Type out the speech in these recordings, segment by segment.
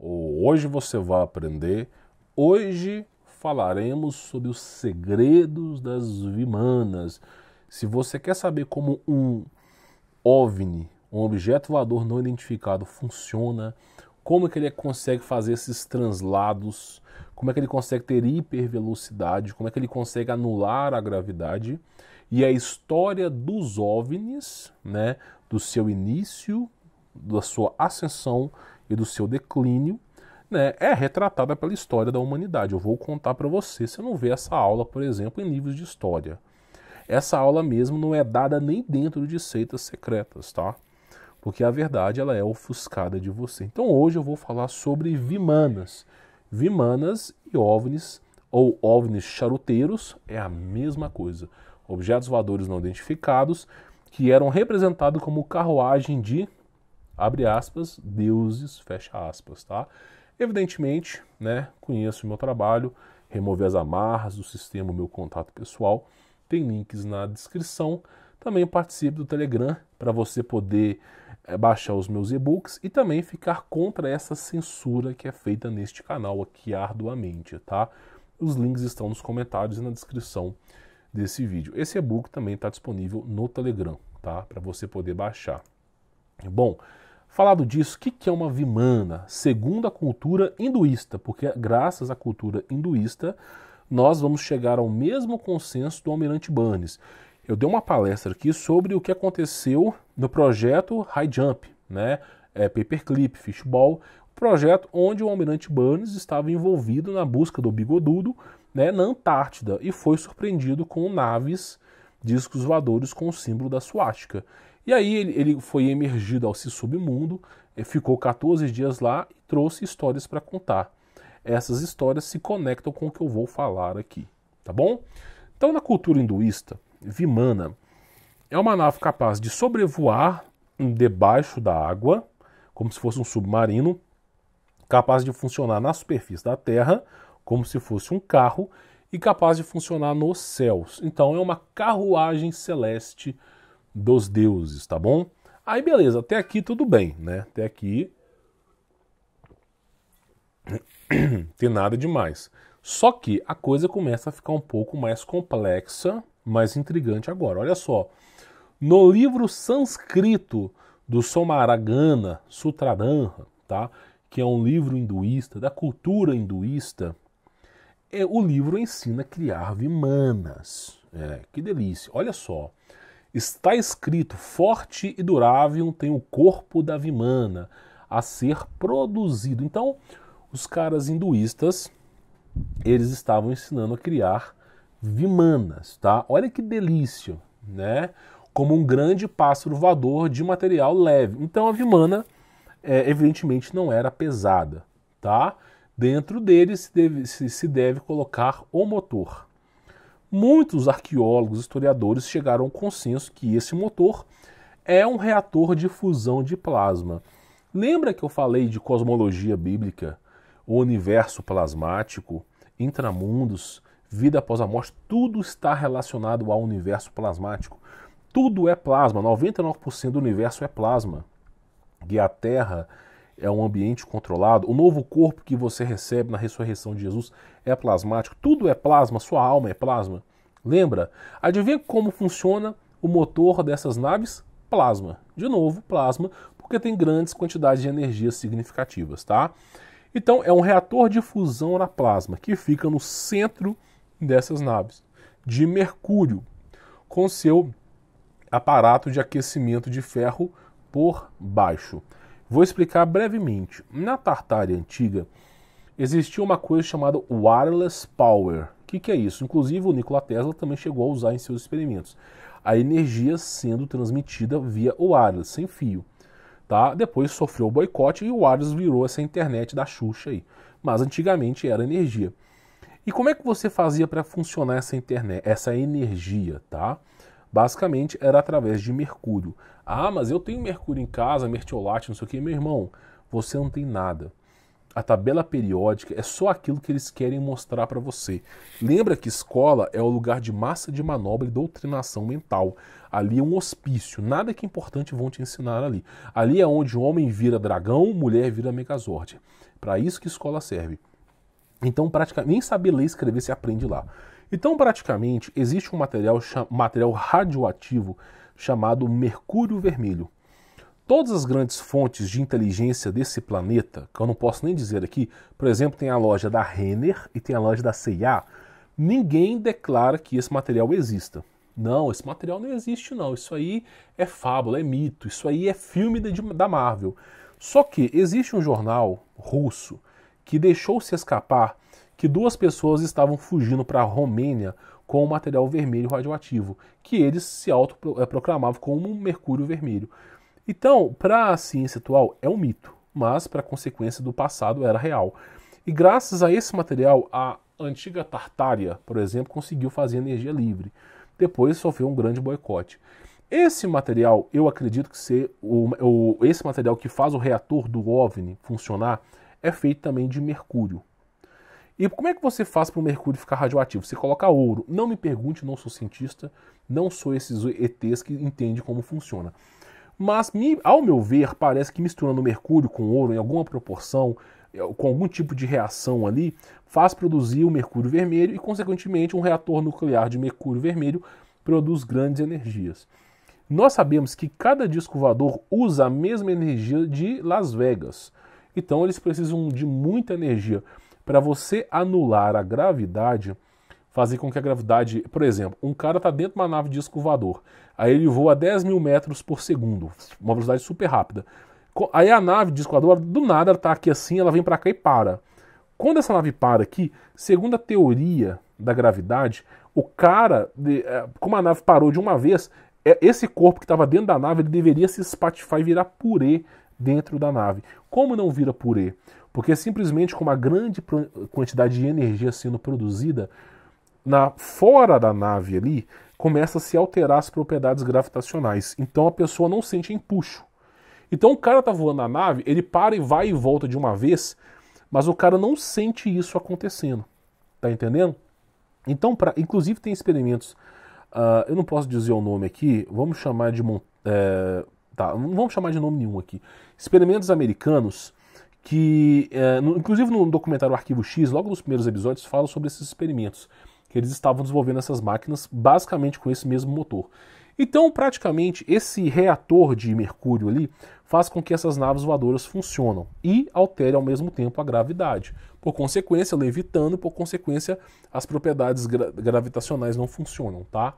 ou hoje você vai aprender, hoje falaremos sobre os segredos das vimanas. Se você quer saber como um OVNI, um objeto voador não identificado, funciona, como é que ele consegue fazer esses translados, como é que ele consegue ter hipervelocidade, como é que ele consegue anular a gravidade e a história dos OVNIs, né, do seu início, da sua ascensão e do seu declínio, né, é retratada pela história da humanidade. Eu vou contar para você, você não vê essa aula, por exemplo, em livros de história. Essa aula mesmo não é dada nem dentro de seitas secretas, tá? Porque a verdade ela é ofuscada de você. Então hoje eu vou falar sobre vimanas. Vimanas e ovnis ou ovnis charuteiros é a mesma coisa. Objetos voadores não identificados que eram representados como carruagem de abre aspas, deuses, fecha aspas, tá? Evidentemente, né, conheço o meu trabalho, remover as amarras do sistema, o meu contato pessoal, tem links na descrição. Também participe do Telegram para você poder é, baixar os meus e-books e também ficar contra essa censura que é feita neste canal aqui arduamente, tá? Os links estão nos comentários e na descrição desse vídeo. Esse e-book também está disponível no Telegram, tá? Para você poder baixar. Bom, Falado disso, o que é uma vimana? Segundo a cultura hinduísta, porque graças à cultura hinduísta nós vamos chegar ao mesmo consenso do almirante Barnes. Eu dei uma palestra aqui sobre o que aconteceu no projeto High Jump, né? É, paperclip, fishball, projeto onde o almirante Barnes estava envolvido na busca do bigodudo né, na Antártida e foi surpreendido com naves discos voadores com o símbolo da suástica. E aí ele, foi emergido ao submundo, eh, ficou 14 dias lá e trouxe histórias para contar. Essas histórias se conectam com o que eu vou falar aqui, tá bom? Então, na cultura hinduísta, Vimana é uma nave capaz de sobrevoar debaixo da água, como se fosse um submarino, capaz de funcionar na superfície da Terra, como se fosse um carro, e capaz de funcionar nos céus. Então, é uma carruagem celeste dos deuses, tá bom? Aí beleza, até aqui tudo bem, né? Até aqui tem nada demais. Só que a coisa começa a ficar um pouco mais complexa, mais intrigante agora. Olha só. No livro sânscrito do Somaragana Sutradanha, tá? que é um livro hinduísta, da cultura hinduísta, é, o livro ensina a criar vimanas. É, que delícia. Olha só. Está escrito: forte e durável tem o corpo da Vimana a ser produzido. Então, os caras hinduístas, eles estavam ensinando a criar vimanas, tá? Olha que delícia, né? Como um grande pássaro voador de material leve. Então a vimana, é, evidentemente, não era pesada, tá? Dentro dele se deve, se deve colocar o motor, muitos arqueólogos, historiadores chegaram ao consenso que esse motor é um reator de fusão de plasma. Lembra que eu falei de cosmologia bíblica, o universo plasmático, intramundos, vida após a morte, tudo está relacionado ao universo plasmático. Tudo é plasma, 99% do universo é plasma. E a Terra é um ambiente controlado, o novo corpo que você recebe na ressurreição de Jesus é plasmático, tudo é plasma, sua alma é plasma. Lembra? Adivinha como funciona o motor dessas naves? Plasma. De novo, plasma, porque tem grandes quantidades de energias significativas, tá? Então, é um reator de fusão na plasma que fica no centro dessas naves de mercúrio, com seu aparato de aquecimento de ferro por baixo. Vou explicar brevemente. Na Tartária antiga existia uma coisa chamada wireless power. O que, que é isso? Inclusive o Nikola Tesla também chegou a usar em seus experimentos. A energia sendo transmitida via wireless, sem fio. Tá? Depois sofreu o boicote e o wireless virou essa internet da Xuxa aí. Mas antigamente era energia. E como é que você fazia para funcionar essa internet, essa energia, tá? Basicamente era através de mercúrio. Ah, mas eu tenho mercúrio em casa, mertiolate, não sei o que, meu irmão. Você não tem nada. A tabela periódica é só aquilo que eles querem mostrar para você. Lembra que escola é o lugar de massa de manobra e doutrinação mental. Ali é um hospício, nada que é importante vão te ensinar ali. Ali é onde o homem vira dragão, mulher vira megazord. Para isso que escola serve. Então, praticamente, nem saber ler e escrever se aprende lá. Então, praticamente, existe um material, material radioativo chamado Mercúrio Vermelho. Todas as grandes fontes de inteligência desse planeta, que eu não posso nem dizer aqui, por exemplo, tem a loja da Renner e tem a loja da CIA, ninguém declara que esse material exista. Não, esse material não existe, não. Isso aí é fábula, é mito, isso aí é filme de, da Marvel. Só que existe um jornal russo que deixou se escapar que duas pessoas estavam fugindo para a Romênia com o material vermelho radioativo, que eles se autoproclamavam eh, como mercúrio vermelho. Então, para a ciência atual, é um mito, mas para a consequência do passado era real. E graças a esse material, a antiga Tartária, por exemplo, conseguiu fazer energia livre. Depois sofreu um grande boicote. Esse material, eu acredito que ser o, o, esse material que faz o reator do OVNI funcionar é feito também de mercúrio. E como é que você faz para o mercúrio ficar radioativo? Você coloca ouro. Não me pergunte, não sou cientista, não sou esses ETs que entende como funciona. Mas, ao meu ver, parece que misturando mercúrio com ouro em alguma proporção, eh, com algum tipo de reação ali, faz produzir o mercúrio vermelho e, consequentemente, um reator nuclear de mercúrio vermelho produz grandes energias. Nós sabemos que cada disco voador usa a mesma energia de Las Vegas. Então, eles precisam de muita energia para você anular a gravidade, fazer com que a gravidade, por exemplo, um cara está dentro de uma nave de escovador, aí ele voa a 10 mil metros por segundo, uma velocidade super rápida. Aí a nave de escovador, do nada, ela está aqui assim, ela vem para cá e para. Quando essa nave para aqui, segundo a teoria da gravidade, o cara, é, como a nave parou de uma vez, é, esse corpo que estava dentro da nave ele deveria se espatifar e virar purê dentro da nave. Como não vira purê? Porque simplesmente com uma grande quantidade de energia sendo produzida na fora da nave ali, começa a se alterar as propriedades gravitacionais. Então a pessoa não sente empuxo. Então o cara tá voando na nave, ele para e vai e volta de uma vez, mas o cara não sente isso acontecendo. Tá entendendo? Então, pra, inclusive tem experimentos, uh, eu não posso dizer o nome aqui, vamos chamar de. Eh, tá, não vamos chamar de nome nenhum aqui. Experimentos americanos que, é, no, inclusive no documentário Arquivo X, logo nos primeiros episódios, fala sobre esses experimentos, que eles estavam desenvolvendo essas máquinas basicamente com esse mesmo motor. Então, praticamente, esse reator de mercúrio ali faz com que essas naves voadoras funcionam e altere ao mesmo tempo a gravidade. Por consequência, levitando, por consequência, as propriedades gra gravitacionais não funcionam, tá?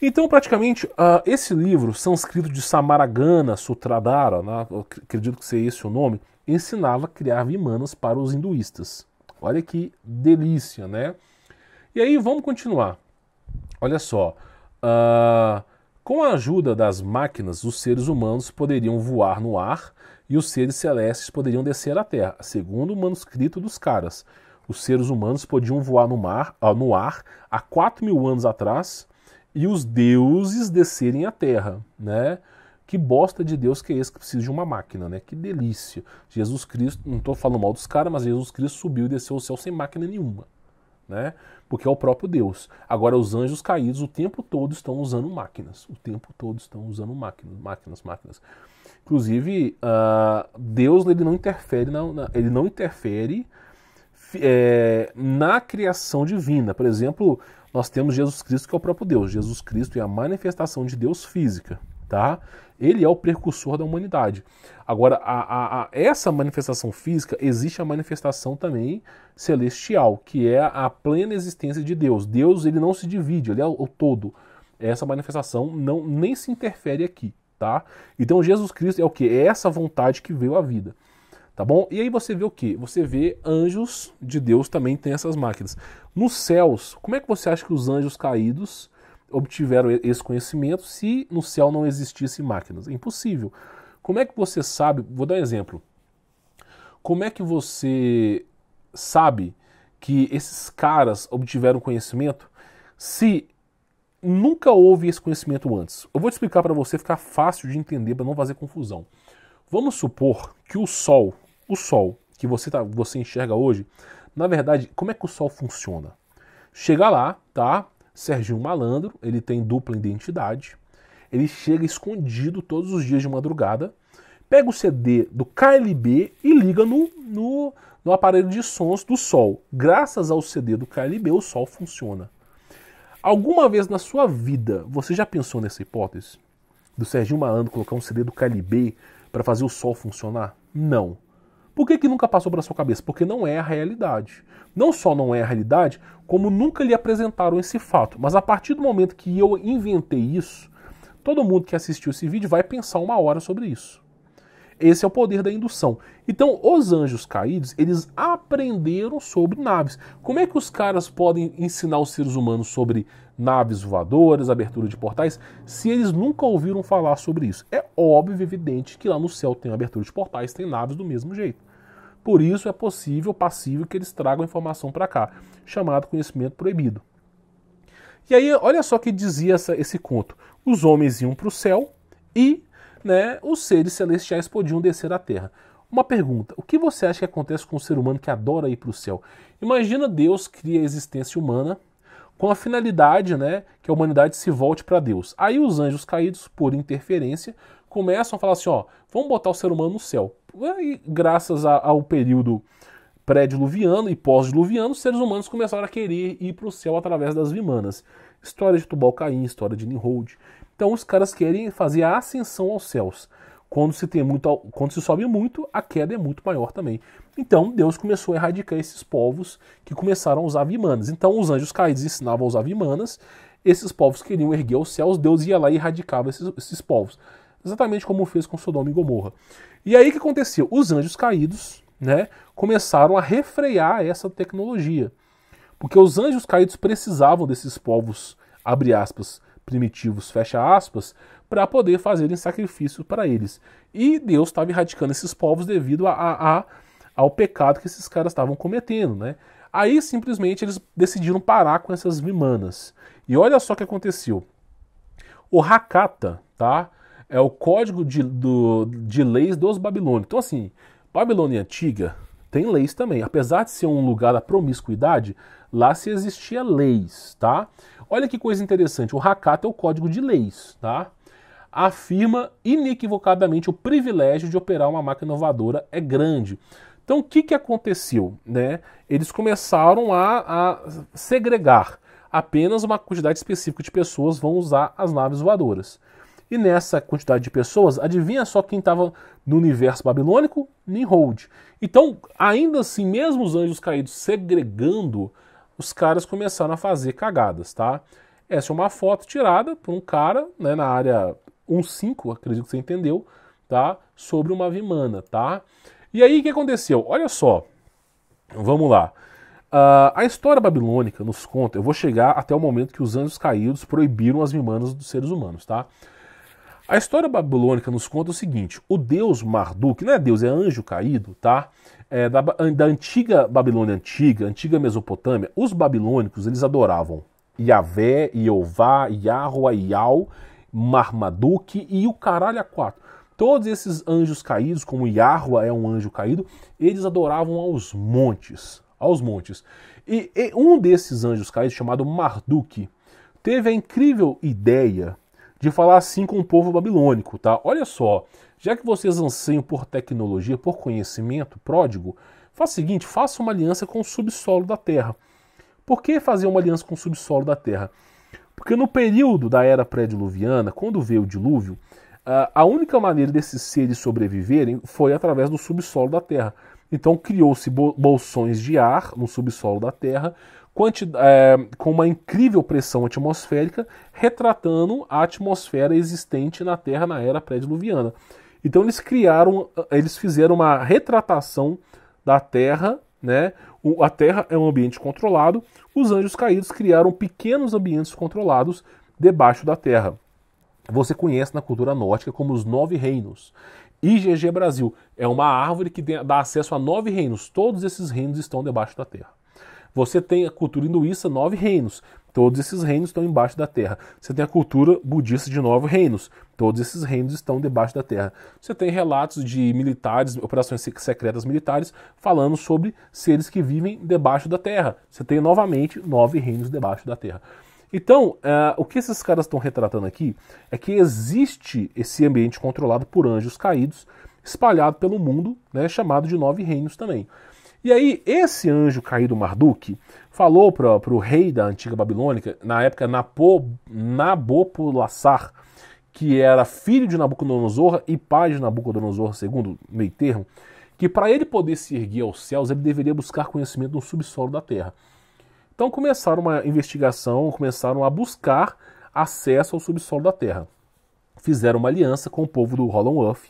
Então, praticamente, uh, esse livro, sânscrito de Samaragana Sutradhara, né? acredito que seja esse o nome, ensinava a criar vimanas para os hinduístas. Olha que delícia, né? E aí vamos continuar. Olha só. Uh, com a ajuda das máquinas, os seres humanos poderiam voar no ar e os seres celestes poderiam descer à terra, segundo o manuscrito dos caras. Os seres humanos podiam voar no, mar, ah, no ar há 4 mil anos atrás e os deuses descerem à terra, né? Que bosta de Deus que é esse que precisa de uma máquina, né? Que delícia. Jesus Cristo, não estou falando mal dos caras, mas Jesus Cristo subiu e desceu ao céu sem máquina nenhuma, né? Porque é o próprio Deus. Agora, os anjos caídos o tempo todo estão usando máquinas. O tempo todo estão usando máquinas, máquinas, máquinas. Inclusive, uh, Deus ele não interfere, na, na ele não interfere é, na criação divina. Por exemplo, nós temos Jesus Cristo que é o próprio Deus. Jesus Cristo é a manifestação de Deus física tá? Ele é o precursor da humanidade. Agora, a, a, a, essa manifestação física, existe a manifestação também celestial, que é a plena existência de Deus. Deus, ele não se divide, ele é o, o todo. Essa manifestação não nem se interfere aqui, tá? Então, Jesus Cristo é o que? É essa vontade que veio à vida. Tá bom? E aí você vê o que? Você vê anjos de Deus também tem essas máquinas. Nos céus, como é que você acha que os anjos caídos obtiveram esse conhecimento se no céu não existissem máquinas? É impossível. Como é que você sabe? Vou dar um exemplo. Como é que você sabe que esses caras obtiveram conhecimento se nunca houve esse conhecimento antes? Eu vou te explicar para você ficar fácil de entender, para não fazer confusão. Vamos supor que o Sol, o Sol que você, tá, você enxerga hoje, na verdade, como é que o Sol funciona? Chega lá, tá? Serginho Malandro, ele tem dupla identidade. Ele chega escondido todos os dias de madrugada, pega o CD do KLB e liga no, no, no aparelho de sons do Sol. Graças ao CD do KLB, o Sol funciona. Alguma vez na sua vida você já pensou nessa hipótese? Do Serginho Malandro colocar um CD do KLB para fazer o Sol funcionar? Não. Por que, que nunca passou pela sua cabeça? Porque não é a realidade. Não só não é a realidade, como nunca lhe apresentaram esse fato. Mas a partir do momento que eu inventei isso, todo mundo que assistiu esse vídeo vai pensar uma hora sobre isso. Esse é o poder da indução. Então, os anjos caídos, eles aprenderam sobre naves. Como é que os caras podem ensinar os seres humanos sobre naves voadoras, abertura de portais, se eles nunca ouviram falar sobre isso? É óbvio, evidente, que lá no céu tem abertura de portais, tem naves do mesmo jeito. Por isso é possível, passível, que eles tragam informação para cá, chamado conhecimento proibido. E aí, olha só que dizia essa, esse conto: os homens iam para o céu e né, os seres celestiais podiam descer à terra. Uma pergunta: o que você acha que acontece com o ser humano que adora ir para o céu? Imagina Deus cria a existência humana com a finalidade né, que a humanidade se volte para Deus. Aí os anjos caídos, por interferência, começam a falar assim: ó, vamos botar o ser humano no céu. E graças a, ao período pré-diluviano e pós-diluviano, os seres humanos começaram a querer ir para o céu através das vimanas. História de Tubal-Caim, história de Nimrod. Então os caras querem fazer a ascensão aos céus. Quando se, tem muito, quando se sobe muito, a queda é muito maior também. Então Deus começou a erradicar esses povos que começaram a usar vimanas. Então os anjos caídos ensinavam a usar vimanas, esses povos queriam erguer os céus, Deus ia lá e erradicava esses, esses povos. Exatamente como fez com Sodoma e Gomorra. E aí o que aconteceu? Os anjos caídos né, começaram a refrear essa tecnologia. Porque os anjos caídos precisavam desses povos, abre aspas, primitivos, fecha aspas, para poder fazerem sacrifício para eles. E Deus estava erradicando esses povos devido a, a, a, ao pecado que esses caras estavam cometendo, né? Aí simplesmente eles decidiram parar com essas vimanas. E olha só o que aconteceu. O Hakata, tá? é o código de, do, de leis dos babilônios. Então, assim, Babilônia antiga tem leis também. Apesar de ser um lugar da promiscuidade, lá se existia leis, tá? Olha que coisa interessante, o Hakata é o código de leis, tá? Afirma inequivocadamente o privilégio de operar uma máquina inovadora é grande. Então, o que, que aconteceu? Né? Eles começaram a, a segregar. Apenas uma quantidade específica de pessoas vão usar as naves voadoras. E nessa quantidade de pessoas, adivinha só quem estava no universo babilônico? Nimrod. Então, ainda assim, mesmo os anjos caídos segregando, os caras começaram a fazer cagadas, tá? Essa é uma foto tirada por um cara, né, na área 1.5, acredito que você entendeu, tá? Sobre uma vimana, tá? E aí, o que aconteceu? Olha só, vamos lá. Uh, a história babilônica nos conta, eu vou chegar até o momento que os anjos caídos proibiram as vimanas dos seres humanos, tá? A história babilônica nos conta o seguinte: o deus Marduk, não é deus, é anjo caído, tá? É da, da antiga Babilônia antiga, antiga Mesopotâmia, os babilônicos eles adoravam Yahvé, Jeová, Yahua, Yau, Marmaduke e o caralho a quatro. Todos esses anjos caídos, como Yahua é um anjo caído, eles adoravam aos montes, aos montes. E, e um desses anjos caídos, chamado Marduk, teve a incrível ideia de falar assim com o povo babilônico, tá? Olha só, já que vocês anseiam por tecnologia, por conhecimento pródigo, faça o seguinte, faça uma aliança com o subsolo da terra. Por que fazer uma aliança com o subsolo da terra? Porque no período da era pré-diluviana, quando veio o dilúvio, a única maneira desses seres sobreviverem foi através do subsolo da terra. Então criou-se bolsões de ar no subsolo da terra é, com uma incrível pressão atmosférica, retratando a atmosfera existente na Terra na era pré-diluviana. Então eles criaram, eles fizeram uma retratação da Terra, né? O, a Terra é um ambiente controlado. Os anjos caídos criaram pequenos ambientes controlados debaixo da Terra. Você conhece na cultura nórdica como os nove reinos. IGG Brasil é uma árvore que dá acesso a nove reinos. Todos esses reinos estão debaixo da Terra. Você tem a cultura hinduísta, nove reinos. Todos esses reinos estão embaixo da terra. Você tem a cultura budista de nove reinos. Todos esses reinos estão debaixo da terra. Você tem relatos de militares, operações secretas militares, falando sobre seres que vivem debaixo da terra. Você tem novamente nove reinos debaixo da terra. Então, uh, o que esses caras estão retratando aqui é que existe esse ambiente controlado por anjos caídos, espalhado pelo mundo, né, chamado de nove reinos também. E aí, esse anjo caído Marduk falou para o rei da antiga Babilônica, na época Nabopolassar, que era filho de Nabucodonosor e pai de Nabucodonosor, segundo meio termo, que para ele poder se erguer aos céus, ele deveria buscar conhecimento no subsolo da terra. Então começaram uma investigação, começaram a buscar acesso ao subsolo da terra. Fizeram uma aliança com o povo do Hollow Earth,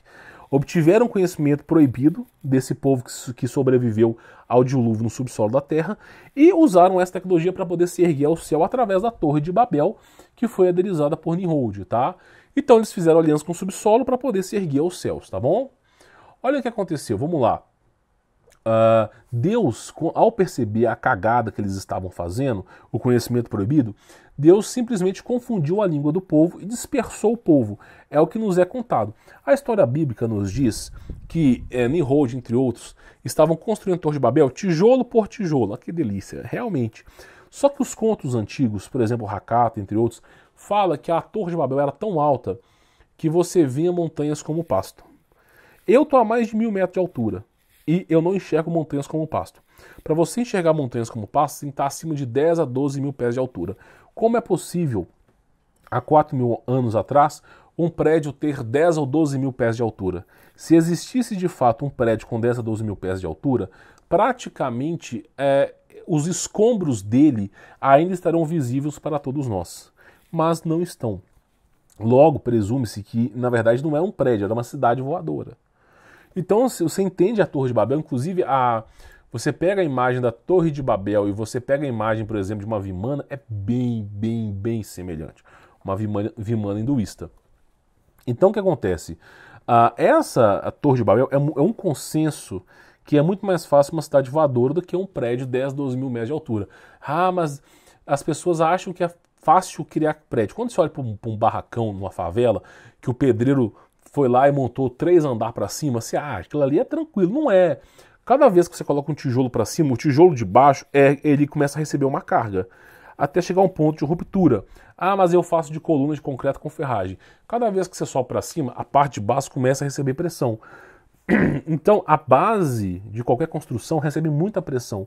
obtiveram conhecimento proibido desse povo que sobreviveu ao dilúvio no subsolo da Terra e usaram essa tecnologia para poder se erguer ao céu através da Torre de Babel, que foi aderizada por Nimrod, tá? Então eles fizeram aliança com o subsolo para poder se erguer aos céus, tá bom? Olha o que aconteceu, vamos lá. Uh, Deus, ao perceber a cagada que eles estavam fazendo, o conhecimento proibido, Deus simplesmente confundiu a língua do povo e dispersou o povo. É o que nos é contado. A história bíblica nos diz que é, Nimrod, entre outros, estavam construindo a Torre de Babel tijolo por tijolo. Ah, que delícia, realmente. Só que os contos antigos, por exemplo, Hakata, entre outros, fala que a Torre de Babel era tão alta que você via montanhas como pasto. Eu estou a mais de mil metros de altura e eu não enxergo montanhas como pasto. Para você enxergar montanhas como passos, tem que estar acima de 10 a 12 mil pés de altura. Como é possível, há 4 mil anos atrás, um prédio ter 10 ou 12 mil pés de altura? Se existisse de fato um prédio com 10 a 12 mil pés de altura, praticamente é, os escombros dele ainda estarão visíveis para todos nós. Mas não estão. Logo, presume-se que, na verdade, não era é um prédio, é era uma cidade voadora. Então, se você entende a Torre de Babel, inclusive a, você pega a imagem da Torre de Babel e você pega a imagem, por exemplo, de uma vimana, é bem, bem, bem semelhante. Uma vimana, vimana hinduísta. Então o que acontece? Ah, essa a Torre de Babel é, é um consenso que é muito mais fácil uma cidade voadora do que um prédio de 10, 12 mil metros de altura. Ah, mas as pessoas acham que é fácil criar prédio. Quando você olha para um, um, barracão numa favela, que o pedreiro foi lá e montou três andares para cima, você acha que aquilo ali é tranquilo. Não é. Cada vez que você coloca um tijolo para cima, o tijolo de baixo é, ele começa a receber uma carga até chegar a um ponto de ruptura. Ah, mas eu faço de coluna de concreto com ferragem. Cada vez que você sobe para cima, a parte de baixo começa a receber pressão. Então, a base de qualquer construção recebe muita pressão.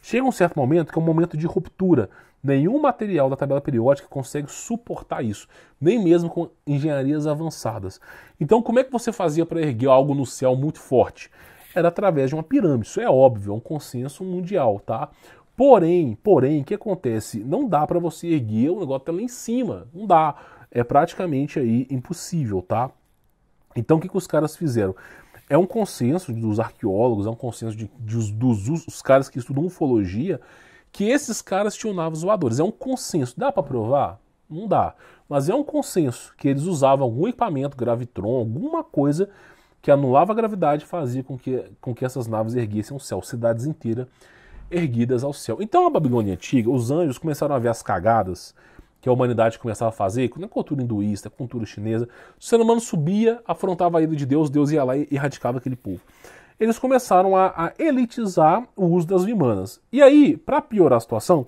Chega um certo momento que é um momento de ruptura. Nenhum material da tabela periódica consegue suportar isso, nem mesmo com engenharias avançadas. Então, como é que você fazia para erguer algo no céu muito forte? era através de uma pirâmide. Isso é óbvio, é um consenso mundial, tá? Porém, porém, o que acontece? Não dá para você erguer o negócio até lá em cima. Não dá. É praticamente aí impossível, tá? Então o que, que os caras fizeram? É um consenso dos arqueólogos, é um consenso de, de dos, dos caras que estudam ufologia, que esses caras tinham naves voadores. É um consenso. Dá para provar? Não dá. Mas é um consenso que eles usavam algum equipamento, gravitron, alguma coisa que anulava a gravidade e fazia com que, com que essas naves erguessem o céu, cidades inteiras erguidas ao céu. Então, a Babilônia antiga, os anjos começaram a ver as cagadas que a humanidade começava a fazer, com a né, cultura hinduísta, a cultura chinesa. O ser humano subia, afrontava a ida de Deus, Deus ia lá e erradicava aquele povo. Eles começaram a, a elitizar o uso das vimanas. E aí, para piorar a situação,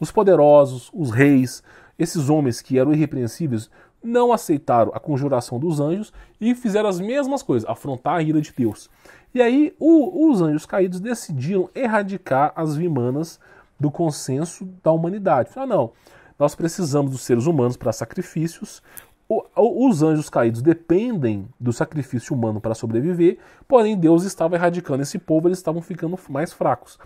os poderosos, os reis, esses homens que eram irrepreensíveis, não aceitaram a conjuração dos anjos e fizeram as mesmas coisas, afrontar a ira de Deus. E aí o, os anjos caídos decidiram erradicar as vimanas do consenso da humanidade. Falaram, não, nós precisamos dos seres humanos para sacrifícios. O, os anjos caídos dependem do sacrifício humano para sobreviver, porém Deus estava erradicando esse povo, eles estavam ficando mais fracos.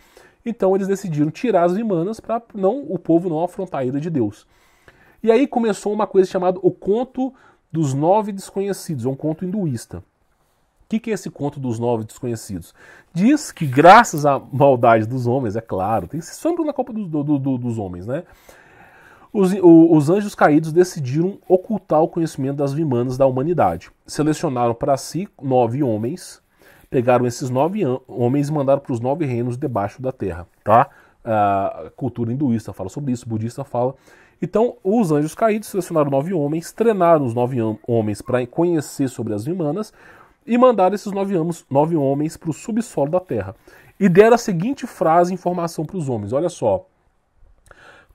Então eles decidiram tirar as vimanas para não o povo não afrontar a ira de Deus. E aí começou uma coisa chamada o Conto dos Nove Desconhecidos, é um conto hinduísta. O que, que é esse conto dos nove desconhecidos? Diz que, graças à maldade dos homens, é claro, tem sempre na Copa do, do, do, dos Homens, né? Os, o, os, anjos caídos decidiram ocultar o conhecimento das vimanas da humanidade. Selecionaram para si nove homens, pegaram esses nove homens e mandaram para os nove reinos debaixo da terra, tá? a cultura hinduísta fala sobre isso, budista fala. Então, os anjos caídos selecionaram nove homens, treinaram os nove homens para conhecer sobre as vimanas e mandaram esses nove, homens, nove homens para o subsolo da terra. E deram a seguinte frase, informação para os homens: olha só.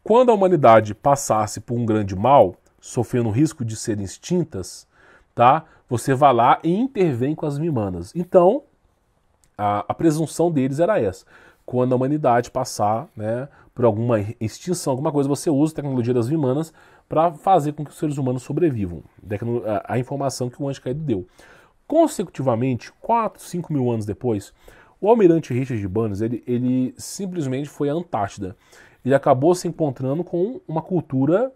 Quando a humanidade passasse por um grande mal, sofrendo o risco de serem extintas, tá? Você vai lá e intervém com as vimanas. Então, a, a presunção deles era essa quando a humanidade passar né, por alguma extinção, alguma coisa, você usa a tecnologia das vimanas para fazer com que os seres humanos sobrevivam. A informação que o anjo caído deu. Consecutivamente, 4, 5 mil anos depois, o almirante Richard Burns ele, ele simplesmente foi à Antártida. Ele acabou se encontrando com uma cultura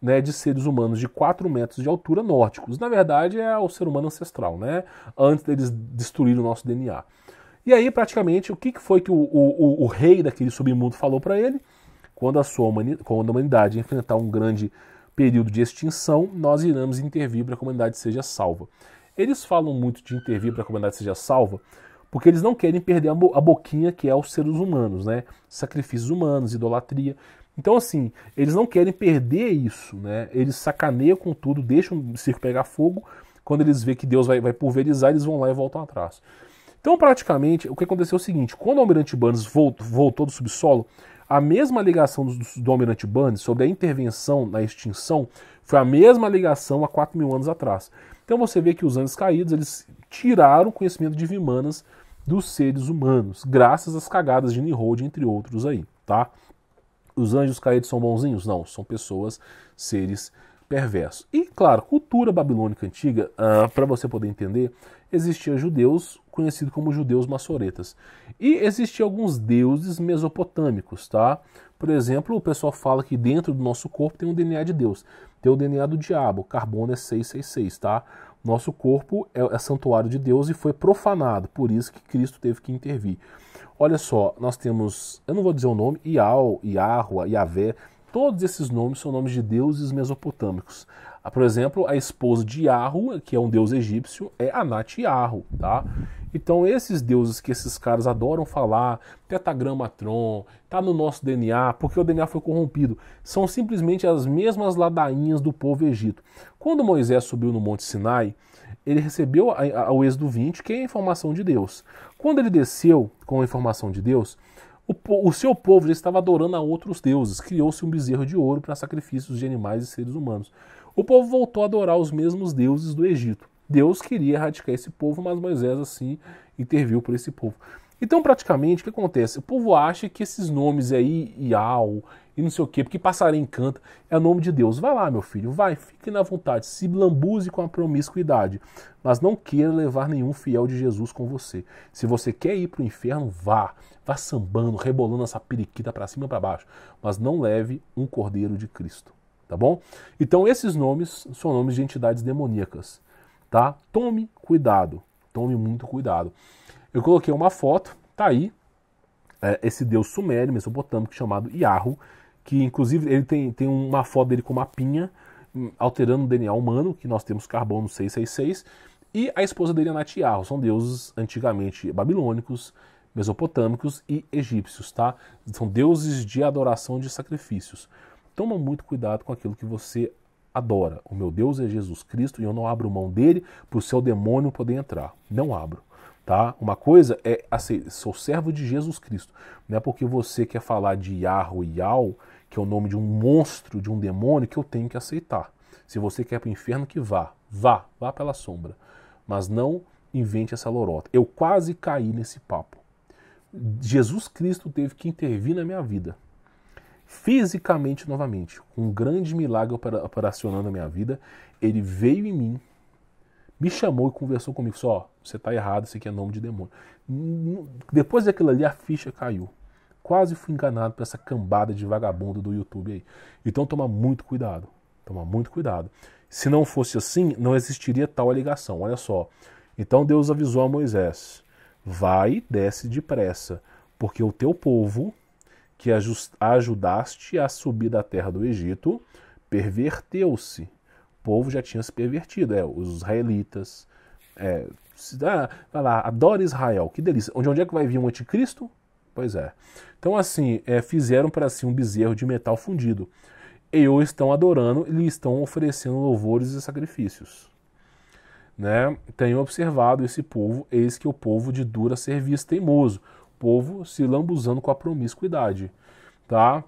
né, de seres humanos de 4 metros de altura nórdicos. Na verdade, é o ser humano ancestral, né? Antes deles destruírem o nosso DNA. E aí, praticamente, o que foi que o, o, o rei daquele submundo falou para ele? Quando a, sua humanidade, quando a humanidade enfrentar um grande período de extinção, nós iremos intervir para que a humanidade seja salva. Eles falam muito de intervir para que a humanidade seja salva, porque eles não querem perder a, bo a boquinha que é os seres humanos, né? Sacrifícios humanos, idolatria. Então, assim, eles não querem perder isso, né? Eles sacaneiam com tudo, deixam o circo pegar fogo. Quando eles vê que Deus vai, vai pulverizar, eles vão lá e voltam atrás. Então, praticamente, o que aconteceu é o seguinte: quando o Almirante Barnes voltou, voltou do subsolo, a mesma ligação do, do Almirante Barnes sobre a intervenção na extinção foi a mesma ligação há 4 mil anos atrás. Então você vê que os anjos caídos eles tiraram o conhecimento de Vimanas dos seres humanos, graças às cagadas de Nimrod, entre outros aí, tá? Os anjos caídos são bonzinhos? Não, são pessoas, seres perversos. E, claro, cultura babilônica antiga, ah, para você poder entender, existiam judeus, conhecidos como judeus maçoretas. E existiam alguns deuses mesopotâmicos, tá? Por exemplo, o pessoal fala que dentro do nosso corpo tem um DNA de Deus. Tem o DNA do diabo, carbono é 666, tá? Nosso corpo é, é santuário de Deus e foi profanado, por isso que Cristo teve que intervir. Olha só, nós temos, eu não vou dizer o nome, Iau, Iarua, Iavé, todos esses nomes são nomes de deuses mesopotâmicos. Ah, por exemplo, a esposa de Yahu, que é um deus egípcio, é Anat Yahu, tá? Então esses deuses que esses caras adoram falar, Tron, tá no nosso DNA, porque o DNA foi corrompido, são simplesmente as mesmas ladainhas do povo egito. Quando Moisés subiu no Monte Sinai, ele recebeu o êxodo 20, que é a informação de Deus. Quando ele desceu com a informação de Deus, o, o seu povo já estava adorando a outros deuses, criou-se um bezerro de ouro para sacrifícios de animais e seres humanos. O povo voltou a adorar os mesmos deuses do Egito. Deus queria erradicar esse povo, mas Moisés assim interviu por esse povo. Então, praticamente, o que acontece? O povo acha que esses nomes aí, Iau, e não sei o quê, porque passarem canta, é nome de Deus. Vai lá, meu filho, vai, fique na vontade, se lambuze com a promiscuidade, mas não queira levar nenhum fiel de Jesus com você. Se você quer ir para o inferno, vá, vá sambando, rebolando essa periquita para cima e para baixo, mas não leve um cordeiro de Cristo tá bom? Então esses nomes são nomes de entidades demoníacas, tá? Tome cuidado, tome muito cuidado. Eu coloquei uma foto, tá aí, é, esse deus sumério, mesopotâmico, chamado Yarro, que inclusive ele tem, tem uma foto dele com uma pinha, hum, alterando o DNA humano, que nós temos carbono 666, e a esposa dele, é Nat Yarro, são deuses antigamente babilônicos, mesopotâmicos e egípcios, tá? São deuses de adoração de sacrifícios toma muito cuidado com aquilo que você adora. O meu Deus é Jesus Cristo e eu não abro mão dele para o seu demônio poder entrar. Não abro. Tá? Uma coisa é assim, sou servo de Jesus Cristo. Não é porque você quer falar de Yahoo e Yao, que é o nome de um monstro, de um demônio, que eu tenho que aceitar. Se você quer para o inferno, que vá. Vá, vá pela sombra. Mas não invente essa lorota. Eu quase caí nesse papo. Jesus Cristo teve que intervir na minha vida fisicamente novamente. Um grande milagre operacionando a minha vida. Ele veio em mim, me chamou e conversou comigo. Só, você está errado, isso aqui é nome de demônio. Depois daquilo ali, a ficha caiu. Quase fui enganado por essa cambada de vagabundo do YouTube aí. Então toma muito cuidado. Toma muito cuidado. Se não fosse assim, não existiria tal alegação. Olha só. Então Deus avisou a Moisés: vai e desce depressa, porque o teu povo que ajudaste a subir da terra do Egito, perverteu-se. O povo já tinha se pervertido, é, os israelitas. É, ah, vai lá, adora Israel, que delícia. Onde, onde é que vai vir um anticristo? Pois é. Então, assim, é, fizeram para si um bezerro de metal fundido. E o estão adorando e lhe estão oferecendo louvores e sacrifícios. Né? Tenho observado esse povo, eis que o povo de dura serviço teimoso povo se lambuzando com a promiscuidade, tá?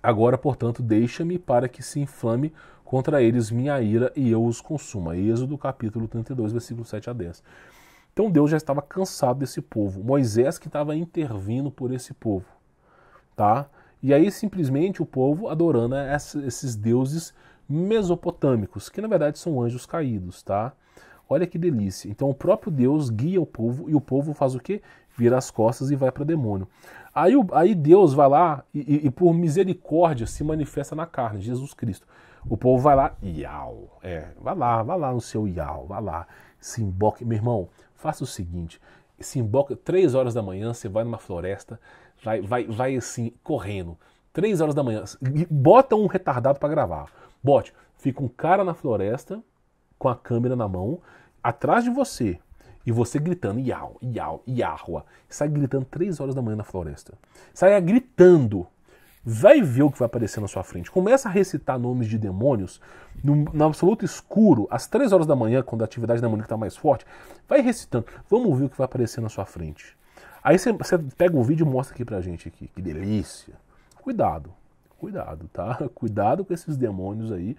Agora, portanto, deixa-me para que se inflame contra eles minha ira e eu os consuma. Êxodo capítulo 32, versículo 7 a 10. Então Deus já estava cansado desse povo. Moisés que estava intervindo por esse povo, tá? E aí simplesmente o povo adorando né, esses deuses mesopotâmicos, que na verdade são anjos caídos, tá? Olha que delícia. Então o próprio Deus guia o povo e o povo faz o quê? vira as costas e vai para o demônio. Aí, aí Deus vai lá e, e, por misericórdia se manifesta na carne, Jesus Cristo. O povo vai lá, iau, é, vai lá, vai lá no seu iau, vai lá, se emboque. Meu irmão, faça o seguinte, se emboca, três horas da manhã você vai numa floresta, vai, vai, vai assim, correndo, três horas da manhã, bota um retardado para gravar, bote, fica um cara na floresta, com a câmera na mão, atrás de você, e você gritando, iau, iau, iahua. Sai gritando três horas da manhã na floresta. Saia gritando. Vai ver o que vai aparecer na sua frente. Começa a recitar nomes de demônios no, no absoluto escuro, às três horas da manhã, quando a atividade demoníaca está mais forte. Vai recitando. Vamos ver o que vai aparecer na sua frente. Aí você pega o vídeo e mostra aqui pra gente aqui. Que delícia. Cuidado cuidado, tá? Cuidado com esses demônios aí.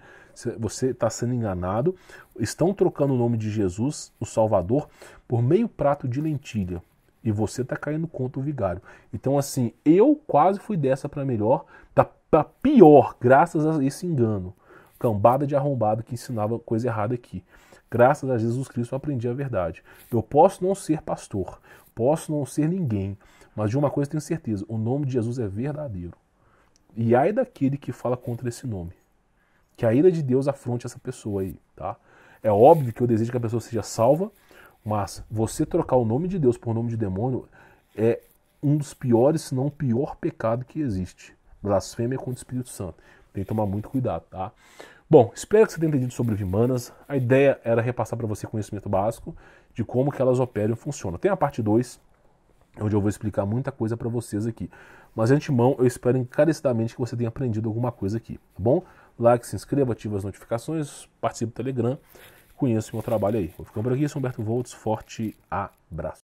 Você está sendo enganado. Estão trocando o nome de Jesus, o Salvador, por meio prato de lentilha. E você está caindo contra o vigário. Então, assim, eu quase fui dessa para melhor, tá para pior, graças a esse engano. Cambada de arrombado que ensinava coisa errada aqui. Graças a Jesus Cristo eu aprendi a verdade. Eu posso não ser pastor, posso não ser ninguém, mas de uma coisa tenho certeza: o nome de Jesus é verdadeiro. E ai daquele que fala contra esse nome. Que a ira de Deus afronte essa pessoa aí, tá? É óbvio que eu desejo que a pessoa seja salva, mas você trocar o nome de Deus por nome de demônio é um dos piores, se não o pior pecado que existe. Blasfêmia contra o Espírito Santo. Tem que tomar muito cuidado, tá? Bom, espero que você tenha entendido sobre Vimanas. A ideia era repassar para você conhecimento básico de como que elas operam e funcionam. Tem a parte 2, onde eu vou explicar muita coisa para vocês aqui. Mas de antemão, eu espero encarecidamente que você tenha aprendido alguma coisa aqui, tá bom? Like, se inscreva, ative as notificações, participe do Telegram, conheça o meu trabalho aí. Vou ficando por aqui, sou Humberto Volts, forte abraço.